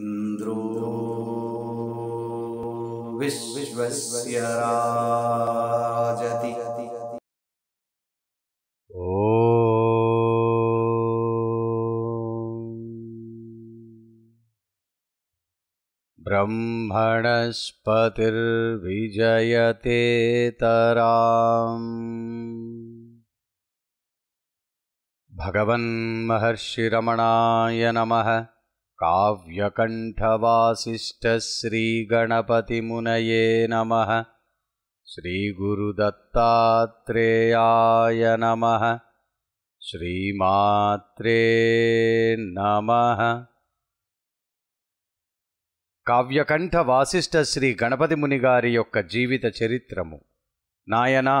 इन्द्रो विश्वस्य राजति ब्रह्मणस्पतिर्विजयते तराम् भगवन्महर्षिरमणाय नमः కావ్యకంఠవాసిష్టశ్రీగణపతిమునయే నమ श्रीगुरुदत्तात्रेयाय నమ శ్రీమాత్రే నమ కావ్యకంఠ వాసిష్ఠ శ్రీ గణపతి మునిగారి యొక్క జీవిత చరిత్రము నాయనా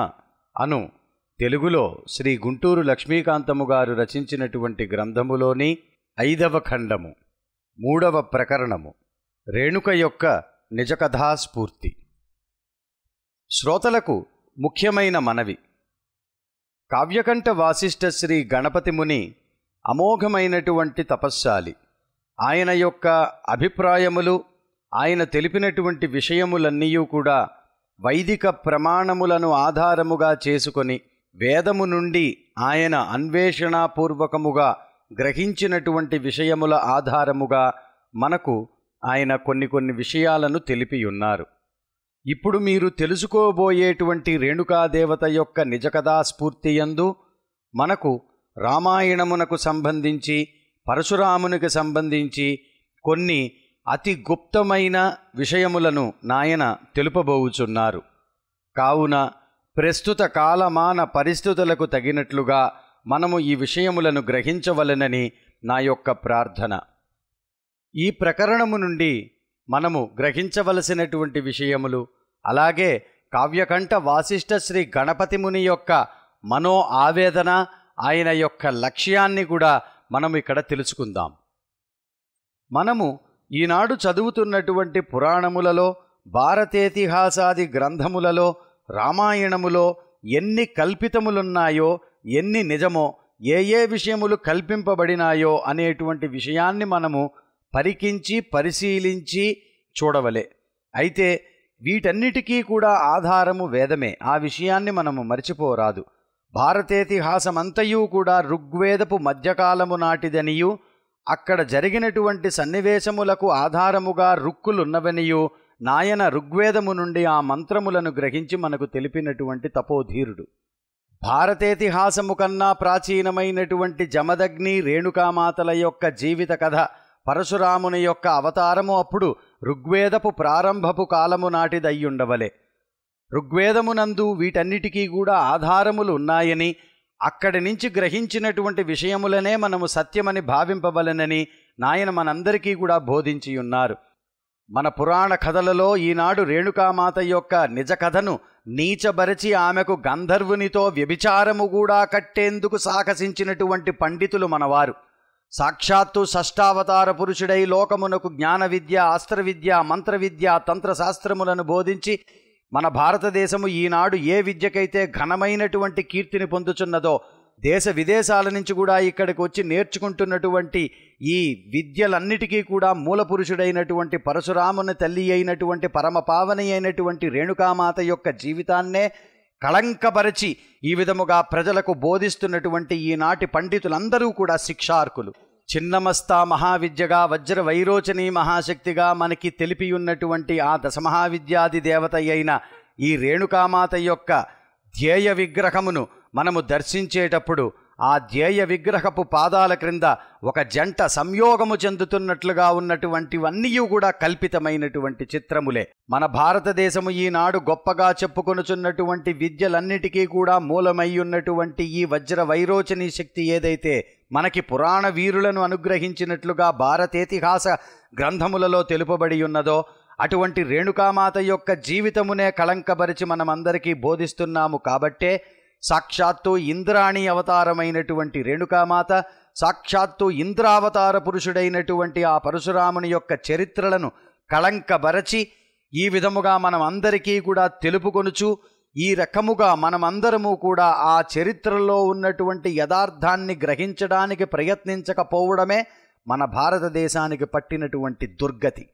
అను తెలుగులో శ్రీ గుంటూరు లక్ష్మీకాంతము గారు రచించినటువంటి గ్రంథములోని ఐదవ ఖండము మూడవ ప్రకరణము రేణుక యొక్క నిజకథాస్ఫూర్తి శ్రోతలకు ముఖ్యమైన మనవి కావ్యకంఠ వాసిష్ఠ శ్రీ గణపతి ముని అమోఘమైనటువంటి తపస్శాలి ఆయన యొక్క అభిప్రాయములు ఆయన తెలిపినటువంటి విషయములన్నీ కూడా వైదిక ప్రమాణములను ఆధారముగా చేసుకొని వేదము నుండి ఆయన అన్వేషణాపూర్వకముగా గ్రహించినటువంటి విషయముల ఆధారముగా మనకు ఆయన కొన్ని కొన్ని విషయాలను తెలిపియున్నారు ఇప్పుడు మీరు తెలుసుకోబోయేటువంటి రేణుకాదేవత యొక్క నిజకథాస్ఫూర్తియందు మనకు రామాయణమునకు సంబంధించి పరశురామునికి సంబంధించి కొన్ని అతి గుప్తమైన విషయములను నాయన తెలుపబోవుచున్నారు కావున ప్రస్తుత కాలమాన పరిస్థితులకు తగినట్లుగా మనము ఈ విషయములను గ్రహించవలెనని నా యొక్క ప్రార్థన ఈ ప్రకరణము నుండి మనము గ్రహించవలసినటువంటి విషయములు అలాగే కావ్యకంఠ వాసిష్ఠ శ్రీ గణపతి ముని యొక్క మనో ఆవేదన ఆయన యొక్క లక్ష్యాన్ని కూడా మనం ఇక్కడ తెలుసుకుందాం మనము ఈనాడు చదువుతున్నటువంటి పురాణములలో భారతేతిహాసాది గ్రంథములలో రామాయణములో ఎన్ని కల్పితములున్నాయో ఎన్ని నిజమో ఏ ఏ విషయములు కల్పింపబడినాయో అనేటువంటి విషయాన్ని మనము పరికించి పరిశీలించి చూడవలే అయితే వీటన్నిటికీ కూడా ఆధారము వేదమే ఆ విషయాన్ని మనము మర్చిపోరాదు భారతేతిహాసమంతయు కూడా ఋగ్వేదపు మధ్యకాలము నాటిదనియు అక్కడ జరిగినటువంటి సన్నివేశములకు ఆధారముగా రుక్కులున్నవనియు నాయన ఋగ్వేదము నుండి ఆ మంత్రములను గ్రహించి మనకు తెలిపినటువంటి తపోధీరుడు భారతేతిహాసము కన్నా ప్రాచీనమైనటువంటి జమదగ్ని రేణుకామాతల యొక్క జీవిత కథ పరశురాముని యొక్క అవతారము అప్పుడు ఋగ్వేదపు ప్రారంభపు కాలము నాటిదయ్యుండవలే ఋగ్వేదమునందు వీటన్నిటికీ కూడా ఆధారములు ఉన్నాయని అక్కడి నుంచి గ్రహించినటువంటి విషయములనే మనము సత్యమని భావింపవలనని నాయన మనందరికీ కూడా బోధించియున్నారు మన పురాణ కథలలో ఈనాడు రేణుకామాత యొక్క నిజ కథను నీచబరచి ఆమెకు గంధర్వునితో వ్యభిచారము కూడా కట్టేందుకు సాహసించినటువంటి పండితులు మనవారు సాక్షాత్తు షష్టావతార పురుషుడై లోకమునకు జ్ఞాన విద్య అస్త్ర విద్య మంత్ర విద్య తంత్రశాస్త్రములను బోధించి మన భారతదేశము ఈనాడు ఏ విద్యకైతే ఘనమైనటువంటి కీర్తిని పొందుచున్నదో దేశ విదేశాల నుంచి కూడా ఇక్కడికి వచ్చి నేర్చుకుంటున్నటువంటి ఈ విద్యలన్నిటికీ కూడా మూల పురుషుడైనటువంటి పరశురాముని తల్లి అయినటువంటి పరమ పావని అయినటువంటి రేణుకామాత యొక్క జీవితాన్నే కళంకపరిచి ఈ విధముగా ప్రజలకు బోధిస్తున్నటువంటి ఈనాటి పండితులందరూ కూడా శిక్షార్కులు చిన్నమస్తా మహావిద్యగా వజ్ర వైరోచనీ మహాశక్తిగా మనకి తెలిపి ఉన్నటువంటి ఆ దశమహావిద్యాది దేవత అయిన ఈ రేణుకామాత యొక్క ధ్యేయ విగ్రహమును మనము దర్శించేటప్పుడు ఆ ధ్యేయ విగ్రహపు పాదాల క్రింద ఒక జంట సంయోగము చెందుతున్నట్లుగా ఉన్నటువంటివన్నీ కూడా కల్పితమైనటువంటి చిత్రములే మన భారతదేశము ఈనాడు గొప్పగా చెప్పుకొనుచున్నటువంటి విద్యలన్నిటికీ కూడా మూలమై ఉన్నటువంటి ఈ వజ్ర వైరోచనీ శక్తి ఏదైతే మనకి పురాణ వీరులను అనుగ్రహించినట్లుగా భారతేతిహాస గ్రంథములలో తెలుపబడి ఉన్నదో అటువంటి రేణుకామాత యొక్క జీవితమునే కళంకబరిచి మనమందరికీ బోధిస్తున్నాము కాబట్టే సాక్షాత్తు ఇంద్రాణి అవతారమైనటువంటి రేణుకామాత సాక్షాత్తు ఇంద్రావతార పురుషుడైనటువంటి ఆ పరశురాముని యొక్క చరిత్రలను కళంకబరచి ఈ విధముగా మనం అందరికీ కూడా తెలుపుకొనుచు ఈ రకముగా మనమందరము కూడా ఆ చరిత్రలో ఉన్నటువంటి యథార్థాన్ని గ్రహించడానికి ప్రయత్నించకపోవడమే మన భారతదేశానికి పట్టినటువంటి దుర్గతి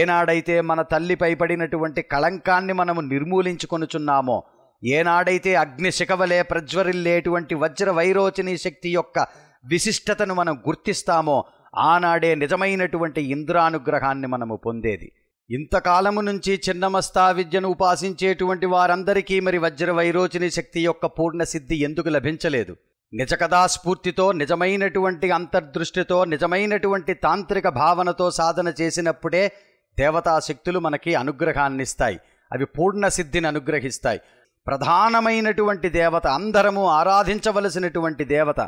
ఏనాడైతే మన తల్లిపై పడినటువంటి కళంకాన్ని మనము నిర్మూలించుకొనుచున్నామో ఏనాడైతే అగ్ని శిఖవలే ప్రజ్వరిల్లేటువంటి వజ్ర వైరోచని శక్తి యొక్క విశిష్టతను మనం గుర్తిస్తామో ఆనాడే నిజమైనటువంటి ఇంద్రానుగ్రహాన్ని మనము పొందేది ఇంతకాలము నుంచి చిన్నమస్తా విద్యను ఉపాసించేటువంటి వారందరికీ మరి వజ్ర వైరోచని శక్తి యొక్క పూర్ణసిద్ధి ఎందుకు లభించలేదు నిజ స్ఫూర్తితో నిజమైనటువంటి అంతర్దృష్టితో నిజమైనటువంటి తాంత్రిక భావనతో సాధన చేసినప్పుడే దేవతాశక్తులు మనకి అనుగ్రహాన్నిస్తాయి అవి పూర్ణసిద్ధిని అనుగ్రహిస్తాయి ప్రధానమైనటువంటి దేవత అందరము ఆరాధించవలసినటువంటి దేవత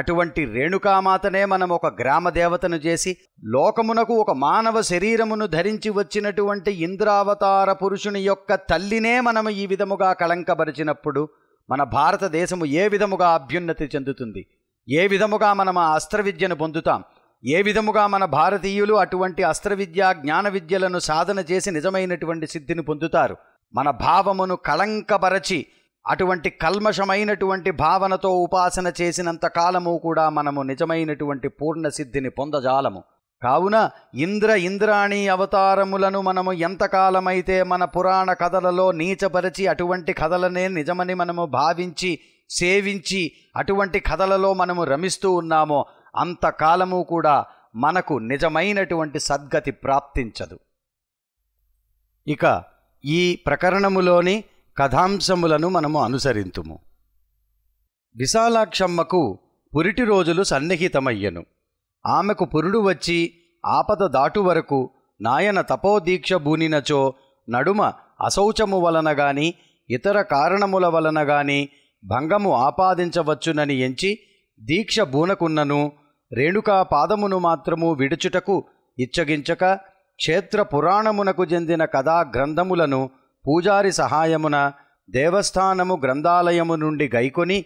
అటువంటి రేణుకామాతనే మనం ఒక గ్రామ దేవతను చేసి లోకమునకు ఒక మానవ శరీరమును ధరించి వచ్చినటువంటి ఇంద్రావతార పురుషుని యొక్క తల్లినే మనము ఈ విధముగా కళంకపరిచినప్పుడు మన భారతదేశము ఏ విధముగా అభ్యున్నతి చెందుతుంది ఏ విధముగా మనం ఆ అస్త్రవిద్యను పొందుతాం ఏ విధముగా మన భారతీయులు అటువంటి అస్త్రవిద్య జ్ఞాన విద్యలను సాధన చేసి నిజమైనటువంటి సిద్ధిని పొందుతారు మన భావమును కళంకపరచి అటువంటి కల్మషమైనటువంటి భావనతో ఉపాసన చేసినంత కాలము కూడా మనము నిజమైనటువంటి పూర్ణసిద్ధిని పొందజాలము కావున ఇంద్ర ఇంద్రాణి అవతారములను మనము ఎంతకాలమైతే మన పురాణ కథలలో నీచపరిచి అటువంటి కథలనే నిజమని మనము భావించి సేవించి అటువంటి కథలలో మనము రమిస్తూ ఉన్నామో అంతకాలము కూడా మనకు నిజమైనటువంటి సద్గతి ప్రాప్తించదు ఇక ఈ ప్రకరణములోని కథాంశములను మనము అనుసరింతుము విశాలాక్షమ్మకు పురిటి రోజులు సన్నిహితమయ్యను ఆమెకు పురుడు వచ్చి ఆపద దాటు వరకు నాయన తపోదీక్ష బూనినచో నడుమ అశౌచము వలనగాని ఇతర కారణముల వలన గాని భంగము ఆపాదించవచ్చునని ఎంచి దీక్ష బూనకున్నను రేణుకా పాదమును మాత్రము విడుచుటకు ఇచ్చగించక క్షేత్ర పురాణమునకు చెందిన కథా గ్రంథములను పూజారి సహాయమున దేవస్థానము గ్రంథాలయము నుండి గైకొని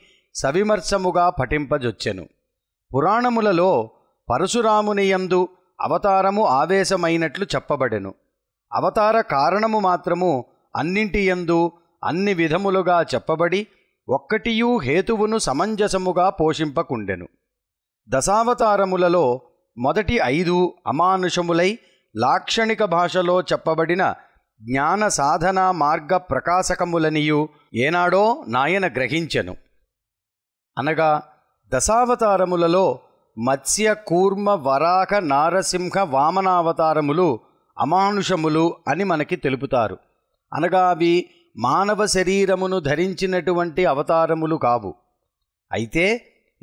సవిమర్శముగా పఠింపజొచ్చెను పురాణములలో పరశురామునియందు అవతారము ఆవేశమైనట్లు చెప్పబడెను అవతార కారణము మాత్రము అన్నింటియందు అన్ని విధములుగా చెప్పబడి ఒక్కటియూ హేతువును సమంజసముగా పోషింపకుండెను దశావతారములలో మొదటి ఐదు అమానుషములై లాక్షణిక భాషలో చెప్పబడిన జ్ఞాన సాధన మార్గ ప్రకాశకములనియు ఏనాడో నాయన గ్రహించెను అనగా దశావతారములలో మత్స్య కూర్మ వరాహ నారసింహ వామనావతారములు అమానుషములు అని మనకి తెలుపుతారు అనగా అవి మానవ శరీరమును ధరించినటువంటి అవతారములు కావు అయితే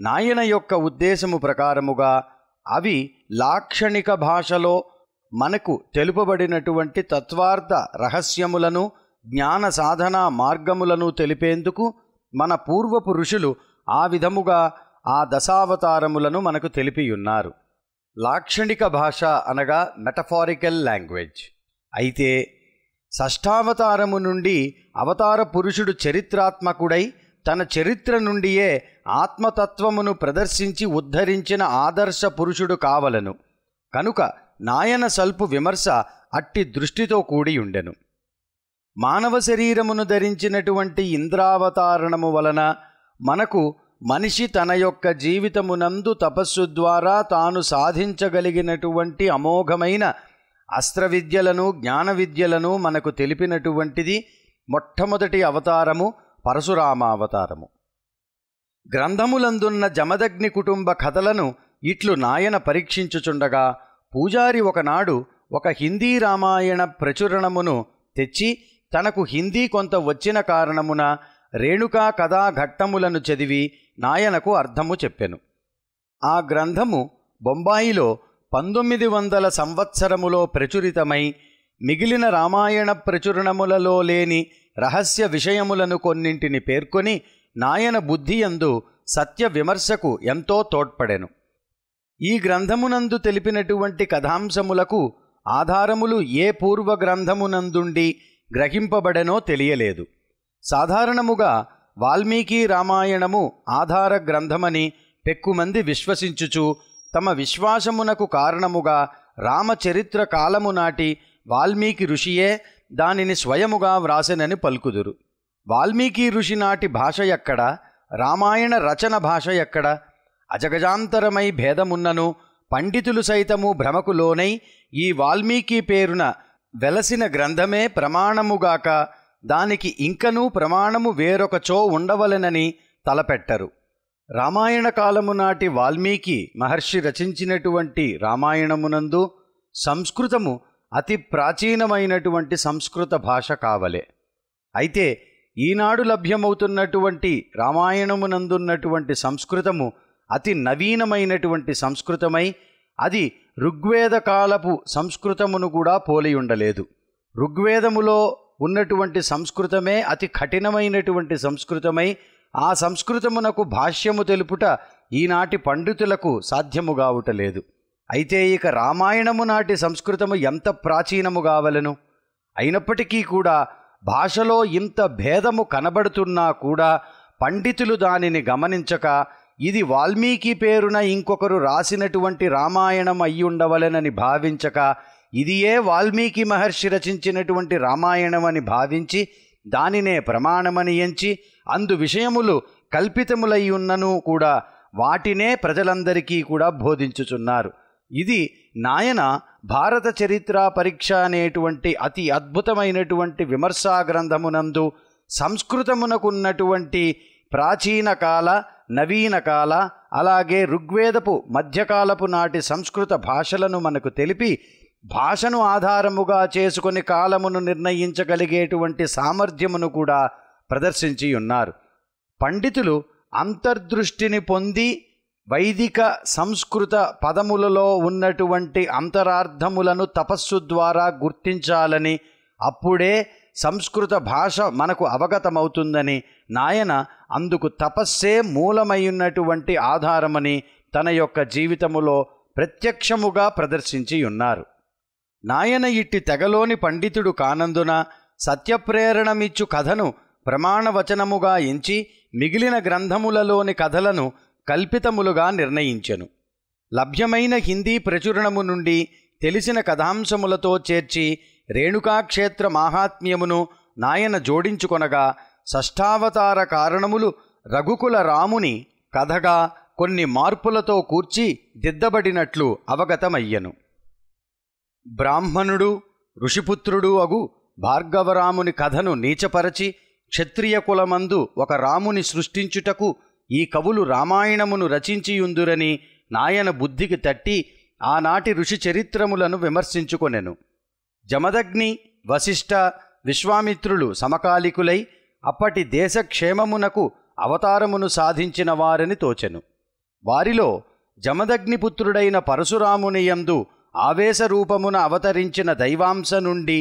నాయన యొక్క ఉద్దేశము ప్రకారముగా అవి లాక్షణిక భాషలో మనకు తెలుపబడినటువంటి తత్వార్థ రహస్యములను జ్ఞాన సాధనా మార్గములను తెలిపేందుకు మన పూర్వపు ఋషులు ఆ విధముగా ఆ దశావతారములను మనకు తెలిపియున్నారు లాక్షణిక భాష అనగా మెటఫారికల్ లాంగ్వేజ్ అయితే షష్ఠావతారము నుండి అవతార పురుషుడు చరిత్రాత్మకుడై తన చరిత్ర నుండియే ఆత్మతత్వమును ప్రదర్శించి ఉద్ధరించిన ఆదర్శ పురుషుడు కావలను కనుక నాయన సల్పు విమర్శ అట్టి దృష్టితో కూడి ఉండెను మానవ శరీరమును ధరించినటువంటి ఇంద్రావతారణము వలన మనకు మనిషి తన యొక్క జీవితమునందు తపస్సు ద్వారా తాను సాధించగలిగినటువంటి అమోఘమైన అస్త్రవిద్యలను జ్ఞాన విద్యలను మనకు తెలిపినటువంటిది మొట్టమొదటి అవతారము పరశురామావతారము గ్రంథములందున్న జమదగ్ని కుటుంబ కథలను ఇట్లు నాయన పరీక్షించుచుండగా పూజారి ఒకనాడు ఒక హిందీ రామాయణ ప్రచురణమును తెచ్చి తనకు హిందీ కొంత వచ్చిన కారణమున రేణుకా కథా ఘట్టములను చదివి నాయనకు అర్థము చెప్పెను ఆ గ్రంథము బొంబాయిలో పంతొమ్మిది వందల సంవత్సరములో ప్రచురితమై మిగిలిన రామాయణ ప్రచురణములలో లేని రహస్య విషయములను కొన్నింటిని పేర్కొని నాయన బుద్ధియందు సత్య విమర్శకు ఎంతో తోడ్పడెను ఈ గ్రంథమునందు తెలిపినటువంటి కథాంశములకు ఆధారములు ఏ పూర్వ గ్రంథమునందుండి గ్రహింపబడనో తెలియలేదు సాధారణముగా వాల్మీకి రామాయణము ఆధార గ్రంథమని పెక్కుమంది విశ్వసించుచు తమ విశ్వాసమునకు కారణముగా రామచరిత్ర కాలము నాటి వాల్మీకి ఋషియే దానిని స్వయముగా వ్రాసెనని పలుకుదురు వాల్మీకి ఋషి నాటి భాష ఎక్కడ రామాయణ రచన భాష ఎక్కడ అజగజాంతరమై భేదమున్నను పండితులు సైతము భ్రమకు లోనై ఈ వాల్మీకి పేరున వెలసిన గ్రంథమే ప్రమాణముగాక దానికి ఇంకనూ ప్రమాణము వేరొకచో ఉండవలెనని తలపెట్టరు రామాయణ కాలము నాటి వాల్మీకి మహర్షి రచించినటువంటి రామాయణమునందు సంస్కృతము అతి ప్రాచీనమైనటువంటి సంస్కృత భాష కావలే అయితే ఈనాడు లభ్యమవుతున్నటువంటి రామాయణమునందున్నటువంటి సంస్కృతము అతి నవీనమైనటువంటి సంస్కృతమై అది ఋగ్వేద కాలపు సంస్కృతమును కూడా పోలి ఉండలేదు ఋగ్వేదములో ఉన్నటువంటి సంస్కృతమే అతి కఠినమైనటువంటి సంస్కృతమై ఆ సంస్కృతమునకు భాష్యము తెలుపుట ఈనాటి పండితులకు సాధ్యముగావుటలేదు అయితే ఇక రామాయణము నాటి సంస్కృతము ఎంత ప్రాచీనము కావలను అయినప్పటికీ కూడా భాషలో ఇంత భేదము కనబడుతున్నా కూడా పండితులు దానిని గమనించక ఇది వాల్మీకి పేరున ఇంకొకరు రాసినటువంటి రామాయణం అయ్యుండవలెనని భావించక ఇదియే వాల్మీకి మహర్షి రచించినటువంటి రామాయణం అని భావించి దానినే ప్రమాణమని ఎంచి అందు విషయములు కల్పితములై ఉన్నను కూడా వాటినే ప్రజలందరికీ కూడా బోధించుచున్నారు ఇది నాయన భారత చరిత్ర పరీక్ష అనేటువంటి అతి అద్భుతమైనటువంటి విమర్శా గ్రంథమునందు సంస్కృతమునకున్నటువంటి ప్రాచీన కాల నవీన కాల అలాగే ఋగ్వేదపు మధ్యకాలపు నాటి సంస్కృత భాషలను మనకు తెలిపి భాషను ఆధారముగా చేసుకుని కాలమును నిర్ణయించగలిగేటువంటి సామర్థ్యమును కూడా ప్రదర్శించి ఉన్నారు పండితులు అంతర్దృష్టిని పొంది వైదిక సంస్కృత పదములలో ఉన్నటువంటి అంతరార్థములను తపస్సు ద్వారా గుర్తించాలని అప్పుడే సంస్కృత భాష మనకు అవగతమవుతుందని నాయన అందుకు తపస్సే మూలమైనటువంటి ఆధారమని తన యొక్క జీవితములో ప్రత్యక్షముగా ప్రదర్శించి ఉన్నారు నాయన ఇట్టి తెగలోని పండితుడు కానందున సత్యప్రేరణమిచ్చు కథను ప్రమాణవచనముగా ఎంచి మిగిలిన గ్రంథములలోని కథలను కల్పితములుగా నిర్ణయించెను లభ్యమైన హిందీ ప్రచురణము నుండి తెలిసిన కథాంశములతో చేర్చి రేణుకాక్షేత్ర మాహాత్మ్యమును నాయన జోడించుకొనగా షష్ఠావతార కారణములు రఘుకుల రాముని కథగా కొన్ని మార్పులతో కూర్చి దిద్దబడినట్లు అవగతమయ్యను బ్రాహ్మణుడు ఋషిపుత్రుడు అగు భార్గవరాముని కథను నీచపరచి క్షత్రియ కులమందు ఒక రాముని సృష్టించుటకు ఈ కవులు రామాయణమును రచించియుందురని నాయన బుద్ధికి తట్టి ఆనాటి ఋషి చరిత్రములను విమర్శించుకొనెను జమదగ్ని వశిష్ఠ విశ్వామిత్రులు సమకాలికులై అప్పటి దేశక్షేమమునకు అవతారమును సాధించిన వారని తోచెను వారిలో జమదగ్నిపుత్రుడైన పరశురాముని యందు ఆవేశరూపమున అవతరించిన దైవాంశ నుండి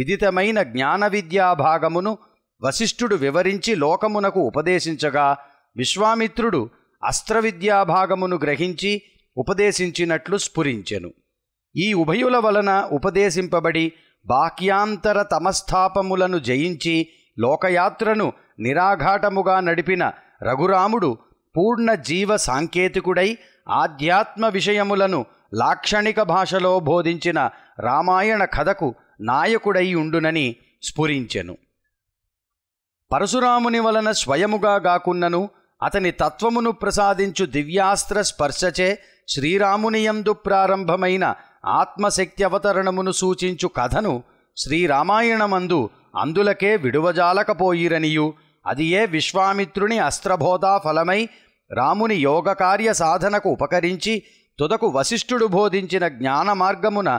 విదితమైన జ్ఞాన విద్యాభాగమును వశిష్ఠుడు వివరించి లోకమునకు ఉపదేశించగా విశ్వామిత్రుడు అస్త్రవిద్యాభాగమును గ్రహించి ఉపదేశించినట్లు స్ఫురించెను ఈ ఉభయుల వలన ఉపదేశింపబడి బాహ్యాంతర తమస్థాపములను జయించి లోకయాత్రను నిరాఘాటముగా నడిపిన రఘురాముడు పూర్ణ జీవ సాంకేతికుడై ఆధ్యాత్మ విషయములను లాక్షణిక భాషలో బోధించిన రామాయణ కథకు నాయకుడై ఉండునని స్ఫురించెను పరశురాముని వలన స్వయముగా గాకున్నను అతని తత్వమును ప్రసాదించు దివ్యాస్త్ర స్పర్శచే శ్రీరామునియందు ప్రారంభమైన ఆత్మశక్తి అవతరణమును సూచించు కథను శ్రీరామాయణమందు అందులకే విడువజాలకపోయిరనియు అది ఏ విశ్వామిత్రుని అస్త్రబోధా ఫలమై రాముని యోగకార్య సాధనకు ఉపకరించి తుదకు వశిష్ఠుడు బోధించిన జ్ఞాన మార్గమున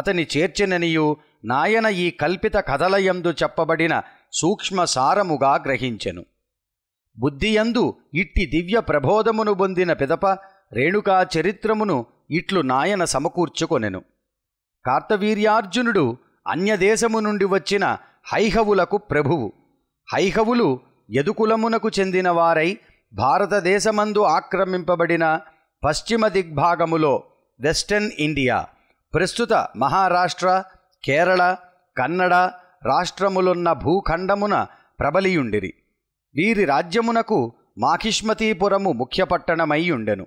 అతని చేర్చిననియు నాయన ఈ కల్పిత కథలయందు చెప్పబడిన సూక్ష్మ సారముగా గ్రహించెను బుద్ధియందు ఇట్టి దివ్య ప్రబోధమును పొందిన పిదప రేణుకా చరిత్రమును ఇట్లు నాయన సమకూర్చుకొనెను కార్తవీర్యార్జునుడు అన్యదేశము నుండి వచ్చిన హైహవులకు ప్రభువు హైహవులు యదుకులమునకు చెందినవారై భారతదేశమందు ఆక్రమింపబడిన పశ్చిమ దిగ్భాగములో వెస్టర్న్ ఇండియా ప్రస్తుత మహారాష్ట్ర కేరళ కన్నడ రాష్ట్రములున్న భూఖండమున ప్రబలియుండిరి వీరి రాజ్యమునకు మాఖిష్మతీపురము ముఖ్యపట్టణమైయుండెను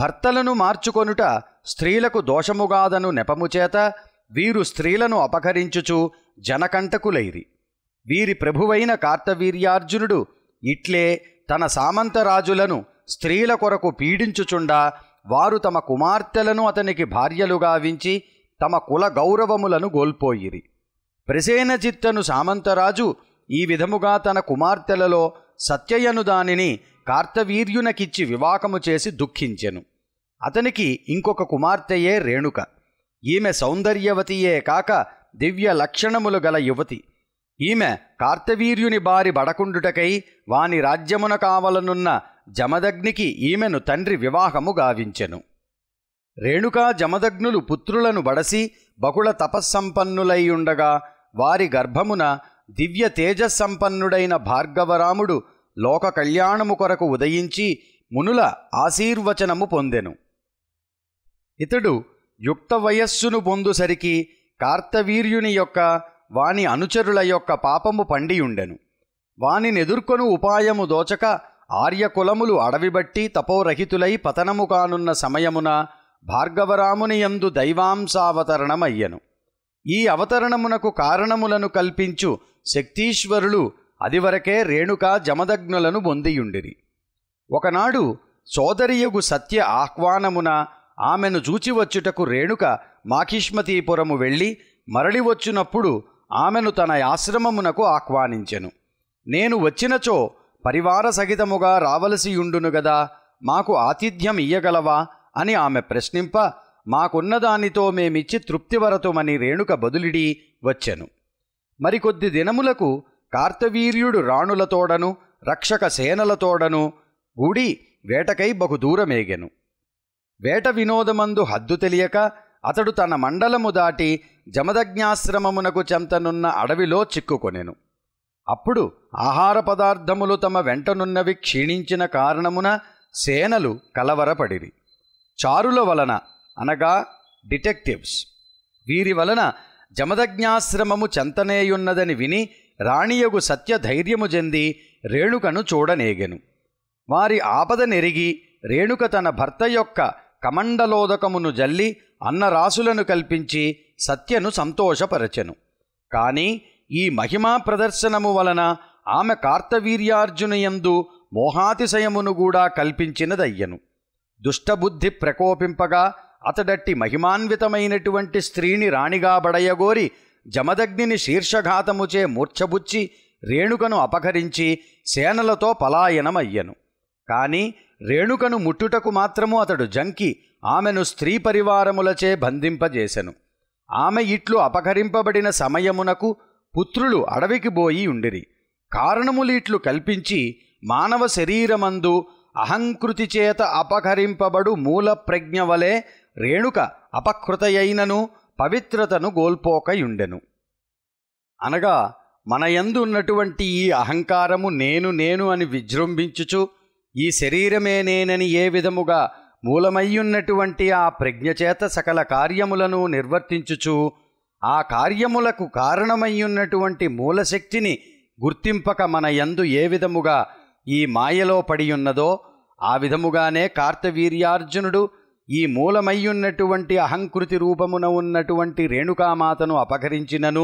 భర్తలను మార్చుకొనుట స్త్రీలకు దోషముగాదను నెపముచేత వీరు స్త్రీలను అపహరించుచు జనకంటకులైరి వీరి ప్రభువైన కార్తవీర్యార్జునుడు ఇట్లే తన సామంతరాజులను స్త్రీల కొరకు పీడించుచుండా వారు తమ కుమార్తెలను అతనికి భార్యలుగా వించి తమ కుల గౌరవములను గోల్పోయిరి ప్రసేనజిత్తను సామంతరాజు ఈ విధముగా తన కుమార్తెలలో సత్యయను దానిని కార్తవీర్యునకిచ్చి వివాహము చేసి దుఃఖించెను అతనికి ఇంకొక కుమార్తెయే రేణుక ఈమె సౌందర్యవతియే కాక దివ్య లక్షణములు గల యువతి ఈమె కార్తవీర్యుని బారి బడకుండుటకై వాని రాజ్యమున కావలనున్న జమదగ్నికి ఈమెను తండ్రి వివాహము గావించెను రేణుకా జమదగ్నులు పుత్రులను బడసి బహుళ తపస్సంపన్నులైయుండగా వారి గర్భమున దివ్య తేజస్సంపన్నుడైన భార్గవరాముడు లోక కళ్యాణము కొరకు ఉదయించి మునుల ఆశీర్వచనము పొందెను ఇతడు యుక్త వయస్సును పొందుసరికి కార్తవీర్యుని యొక్క వాని అనుచరుల యొక్క పాపము పండియుండెను వానినెదుర్కొను ఉపాయము దోచక ఆర్యకులములు అడవిబట్టి తపోరహితులై పతనము కానున్న సమయమున భార్గవరాముని యందు దైవాంశావతరణమయ్యను ఈ అవతరణమునకు కారణములను కల్పించు శక్తీశ్వరులు అదివరకే రేణుక జమదగ్నులను బొందియుండిరి ఒకనాడు సోదరియగు సత్య ఆహ్వానమున ఆమెను చూచివచ్చుటకు రేణుక మాఖిష్మతీపురము వెళ్ళి మరలి వచ్చినప్పుడు ఆమెను తన ఆశ్రమమునకు ఆహ్వానించెను నేను వచ్చినచో పరివార సహితముగా రావలసియుండును గదా మాకు ఆతిథ్యం ఇయ్యగలవా అని ఆమె ప్రశ్నింప మాకున్న దానితో మేమిచ్చి తృప్తివరతుమని రేణుక బదులిడి వచ్చెను మరికొద్ది దినములకు కార్తవీర్యుడు రాణులతోడను రక్షక సేనలతోడను గుడి వేటకై బహుదూరమేగెను వేట వినోదమందు హద్దు తెలియక అతడు తన మండలము దాటి జమదజ్ఞాశ్రమమునకు చెంతనున్న అడవిలో చిక్కుకొనెను అప్పుడు ఆహార పదార్థములు తమ వెంటనున్నవి క్షీణించిన కారణమున సేనలు కలవరపడిరి చారుల వలన అనగా డిటెక్టివ్స్ వీరి వలన జమదజ్ఞాశ్రమము చెంతనేయున్నదని విని రాణియగు సత్య ధైర్యము చెంది రేణుకను చూడనేగెను వారి ఆపద నెరిగి రేణుక తన భర్త యొక్క కమండలోదకమును జల్లి అన్నరాసులను కల్పించి సత్యను సంతోషపరచెను కాని ఈ మహిమా ప్రదర్శనము వలన ఆమె కార్తవీర్యార్జునయందు మోహాతిశయమును కూడా కల్పించినదయ్యను దుష్టబుద్ధి ప్రకోపింపగా అతడట్టి మహిమాన్వితమైనటువంటి స్త్రీని రాణిగా బడయగోరి జమదగ్నిని శీర్షఘాతముచే మూర్ఛబుచ్చి రేణుకను అపహరించి సేనలతో పలాయనమయ్యను కాని రేణుకను ముట్టుటకు మాత్రము అతడు జంకి ఆమెను స్త్రీ పరివారములచే బంధింపజేసెను ఆమె ఇట్లు అపహరింపబడిన సమయమునకు పుత్రులు అడవికి పోయి ఉండిరి కారణములీట్లు కల్పించి మానవ శరీరమందు అహంకృతి చేత అపహరింపబడు మూల ప్రజ్ఞ వలె రేణుక అపకృతయైనను పవిత్రతను గోల్పోకయుండెను అనగా మన యందు ఉన్నటువంటి ఈ అహంకారము నేను నేను అని విజృంభించుచు ఈ శరీరమే నేనని ఏ విధముగా మూలమయ్యున్నటువంటి ఆ ప్రజ్ఞచేత సకల కార్యములను నిర్వర్తించుచు ఆ కార్యములకు కారణమయ్యున్నటువంటి మూలశక్తిని గుర్తింపక మన యందు ఏ విధముగా ఈ మాయలో పడియున్నదో ఆ విధముగానే కార్తవీర్యార్జునుడు ఈ మూలమయ్యున్నటువంటి అహంకృతి రూపమున ఉన్నటువంటి రేణుకామాతను అపహరించినను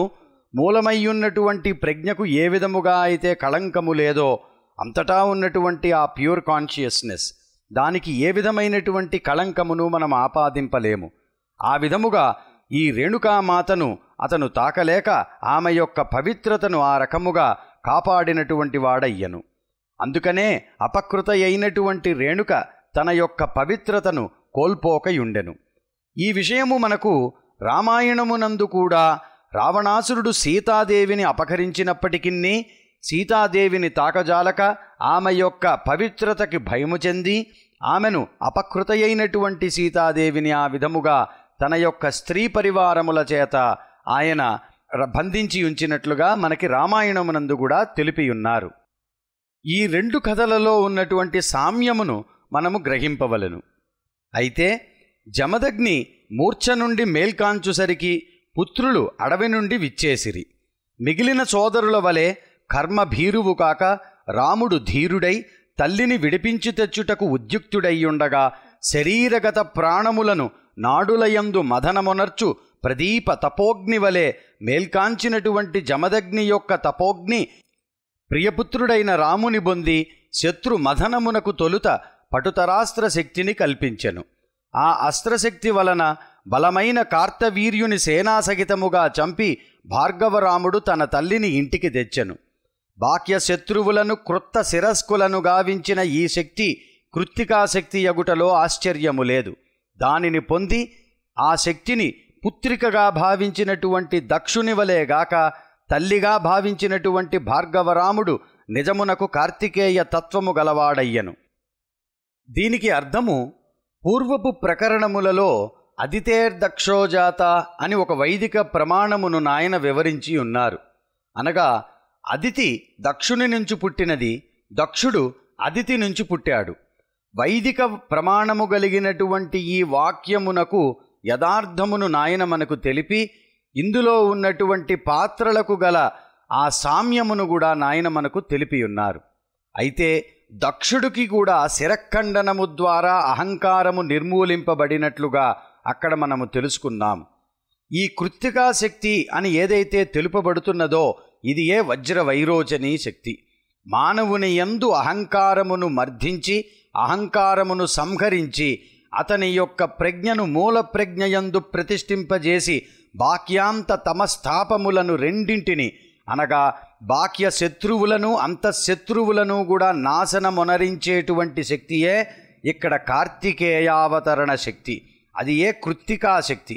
మూలమయ్యున్నటువంటి ప్రజ్ఞకు ఏ విధముగా అయితే కళంకము లేదో అంతటా ఉన్నటువంటి ఆ ప్యూర్ కాన్షియస్నెస్ దానికి ఏ విధమైనటువంటి కళంకమును మనం ఆపాదింపలేము ఆ విధముగా ఈ రేణుకామాతను అతను తాకలేక ఆమె యొక్క పవిత్రతను ఆ రకముగా కాపాడినటువంటి వాడయ్యను అందుకనే అపకృత అయినటువంటి రేణుక తన యొక్క పవిత్రతను కోల్పోకయుండెను ఈ విషయము మనకు రామాయణమునందు కూడా రావణాసురుడు సీతాదేవిని అపహరించినప్పటికిన్నీ సీతాదేవిని తాకజాలక ఆమె యొక్క పవిత్రతకి భయము చెంది ఆమెను అపకృతయైనటువంటి సీతాదేవిని ఆ విధముగా తన యొక్క స్త్రీ పరివారముల చేత ఆయన బంధించి ఉంచినట్లుగా మనకి రామాయణమునందు కూడా తెలిపియున్నారు ఈ రెండు కథలలో ఉన్నటువంటి సామ్యమును మనము గ్రహింపవలను అయితే జమదగ్ని మూర్ఛ నుండి మేల్కాంచుసరికి పుత్రులు అడవి నుండి విచ్చేసిరి మిగిలిన సోదరుల వలె కర్మ భీరువు కాక రాముడు ధీరుడై తల్లిని విడిపించి తెచ్చుటకు ఉద్యుక్తుడయ్యుండగా శరీరగత ప్రాణములను నాడులయందు మదనమునర్చు ప్రదీప తపోగ్ని వలె మేల్కాంచినటువంటి జమదగ్ని యొక్క తపోగ్ని ప్రియపుత్రుడైన రాముని బొంది శత్రు మధనమునకు తొలుత పటుతరాస్త్ర శక్తిని కల్పించెను ఆ అస్త్రశక్తి వలన బలమైన కార్తవీర్యుని సేనాసహితముగా చంపి భార్గవరాముడు తన తల్లిని ఇంటికి తెచ్చెను బాహ్య శత్రువులను క్రొత్త శిరస్కులను గావించిన ఈ శక్తి కృత్తికాశక్తి ఎగుటలో ఆశ్చర్యము లేదు దానిని పొంది ఆ శక్తిని పుత్రికగా భావించినటువంటి దక్షుని వలేగాక తల్లిగా భావించినటువంటి భార్గవరాముడు నిజమునకు కార్తికేయ తత్వము గలవాడయ్యను దీనికి అర్థము పూర్వపు ప్రకరణములలో అదితేర్దక్షోజాత అని ఒక వైదిక ప్రమాణమును నాయన వివరించి ఉన్నారు అనగా అదితి దక్షుని నుంచి పుట్టినది దక్షుడు అదితి నుంచి పుట్టాడు వైదిక ప్రమాణము కలిగినటువంటి ఈ వాక్యమునకు యథార్థమును నాయన మనకు తెలిపి ఇందులో ఉన్నటువంటి పాత్రలకు గల ఆ సామ్యమును కూడా నాయన మనకు తెలిపి ఉన్నారు అయితే దక్షుడికి కూడా శిరఖండనము ద్వారా అహంకారము నిర్మూలింపబడినట్లుగా అక్కడ మనము తెలుసుకున్నాం ఈ కృత్తికా శక్తి అని ఏదైతే తెలుపబడుతున్నదో ఇది ఏ వజ్ర శక్తి మానవుని ఎందు అహంకారమును మర్ధించి అహంకారమును సంహరించి అతని యొక్క ప్రజ్ఞను మూల ప్రజ్ఞయందు ప్రతిష్ఠింపజేసి బాక్యాంత తమ స్థాపములను రెండింటిని అనగా బాహ్య శత్రువులను అంతఃశత్రువులను కూడా నాశనమునరించేటువంటి శక్తియే ఇక్కడ కార్తికేయావతరణ శక్తి అది ఏ కృత్తికా శక్తి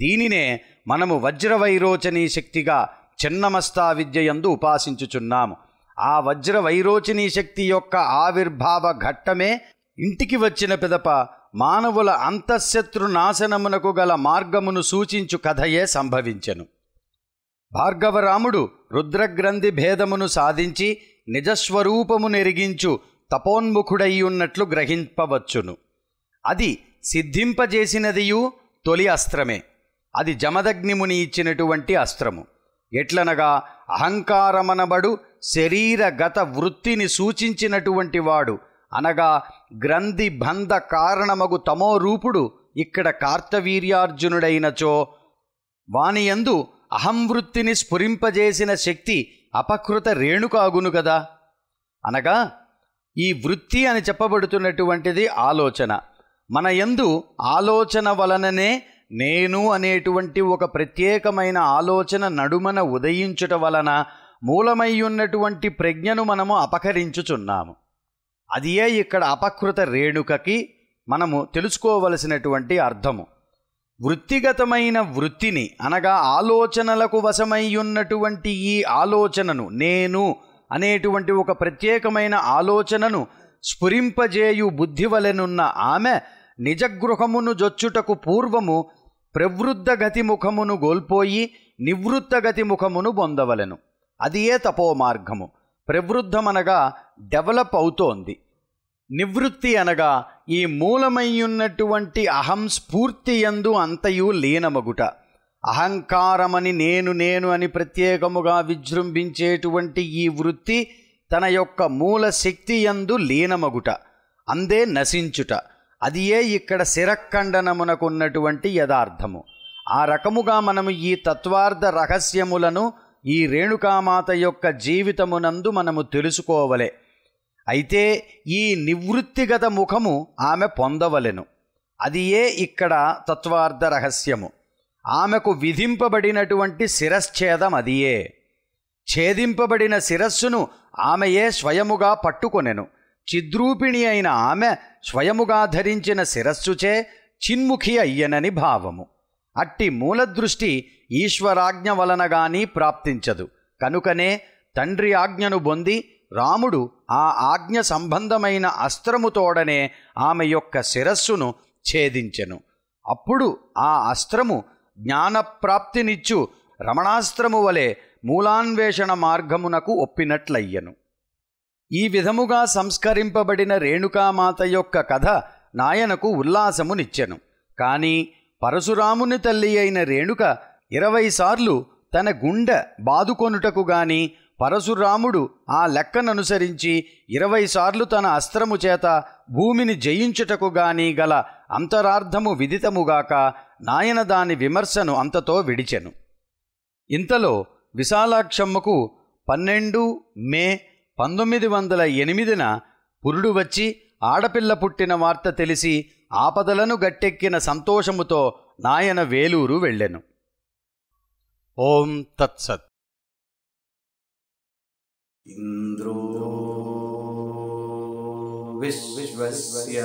దీనినే మనము వజ్రవైరోచనీ శక్తిగా చిన్నమస్తా విద్య ఎందు ఉపాసించుచున్నాము ఆ వజ్ర వైరోచనీ శక్తి యొక్క ఆవిర్భావ ఘట్టమే ఇంటికి వచ్చిన పిదప మానవుల అంతఃశత్రు నాశనమునకు గల మార్గమును సూచించు కథయే సంభవించెను భార్గవరాముడు రుద్రగ్రంథి భేదమును సాధించి నిజస్వరూపము నెరిగించు తపోన్ముఖుడయ్యున్నట్లు గ్రహింపవచ్చును అది సిద్ధింపజేసినదియు తొలి అస్త్రమే అది జమదగ్నిముని ఇచ్చినటువంటి అస్త్రము ఎట్లనగా అహంకారమనబడు శరీరగత వృత్తిని సూచించినటువంటి వాడు అనగా గ్రంథి బంధ కారణమగు తమో రూపుడు ఇక్కడ కార్తవీర్యార్జునుడైనచో వాణియందు అహంవృత్తిని స్ఫురింపజేసిన శక్తి అపకృత రేణుకాగును కదా అనగా ఈ వృత్తి అని చెప్పబడుతున్నటువంటిది ఆలోచన మన యందు ఆలోచన వలననే నేను అనేటువంటి ఒక ప్రత్యేకమైన ఆలోచన నడుమన ఉదయించుట వలన మూలమై ఉన్నటువంటి ప్రజ్ఞను మనము అపహరించుచున్నాము అదియే ఇక్కడ అపకృత రేణుకకి మనము తెలుసుకోవలసినటువంటి అర్థము వృత్తిగతమైన వృత్తిని అనగా ఆలోచనలకు వశమయ్యున్నటువంటి ఈ ఆలోచనను నేను అనేటువంటి ఒక ప్రత్యేకమైన ఆలోచనను స్ఫురింపజేయు బుద్ధివలెనున్న ఆమె నిజగృహమును జొచ్చుటకు పూర్వము ప్రవృద్ధ గతిముఖమును గోల్పోయి నివృత్త గతిముఖమును పొందవలెను అది ఏ తపో మార్గము ప్రవృద్ధమనగా డెవలప్ అవుతోంది నివృత్తి అనగా ఈ మూలమయ్యున్నటువంటి అహం స్ఫూర్తి ఎందు అంతయు లీనమగుట అహంకారమని నేను నేను అని ప్రత్యేకముగా విజృంభించేటువంటి ఈ వృత్తి తన యొక్క మూల శక్తి ఎందు లీనమగుట అందే నశించుట అది ఏ ఇక్కడ శిరఖండనమునకున్నటువంటి యథార్థము ఆ రకముగా మనము ఈ తత్వార్థ రహస్యములను ఈ రేణుకామాత యొక్క జీవితమునందు మనము తెలుసుకోవలే అయితే ఈ నివృత్తిగత ముఖము ఆమె పొందవలెను అది ఏ ఇక్కడ తత్వార్థ రహస్యము ఆమెకు విధింపబడినటువంటి శిరశ్చేదం అదియే ఛేదింపబడిన శిరస్సును ఆమెయే స్వయముగా పట్టుకొనెను చిద్రూపిణి అయిన ఆమె స్వయముగా ధరించిన శిరస్సుచే చిన్ముఖి అయ్యనని భావము అట్టి మూలదృష్టి ఈశ్వరాజ్ఞ వలనగాని ప్రాప్తించదు కనుకనే తండ్రి ఆజ్ఞను పొంది రాముడు ఆ ఆజ్ఞ సంబంధమైన అస్త్రముతోడనే ఆమె యొక్క శిరస్సును ఛేదించెను అప్పుడు ఆ అస్త్రము జ్ఞానప్రాప్తినిచ్చు రమణాస్త్రము వలె మూలాన్వేషణ మార్గమునకు ఒప్పినట్లయ్యను ఈ విధముగా సంస్కరింపబడిన రేణుకామాత యొక్క కథ నాయనకు ఉల్లాసమునిచ్చెను కానీ పరశురాముని తల్లి అయిన రేణుక ఇరవై సార్లు తన గుండె బాదుకొనుటకు గాని పరశురాముడు ఆ లెక్కననుసరించి ఇరవై సార్లు తన అస్త్రము చేత భూమిని జయించుటకు గాని గల అంతరార్ధము విదితముగాక నాయన దాని విమర్శను అంతతో విడిచెను ఇంతలో విశాలాక్షమ్మకు పన్నెండు మే పంతొమ్మిది వందల ఎనిమిదిన పురుడు వచ్చి ఆడపిల్ల పుట్టిన వార్త తెలిసి ఆపదలను గట్టెక్కిన సంతోషముతో నాయన వేలూరు వెళ్ళెను ఓం తత్సత్ इंद्रो विश्व राजति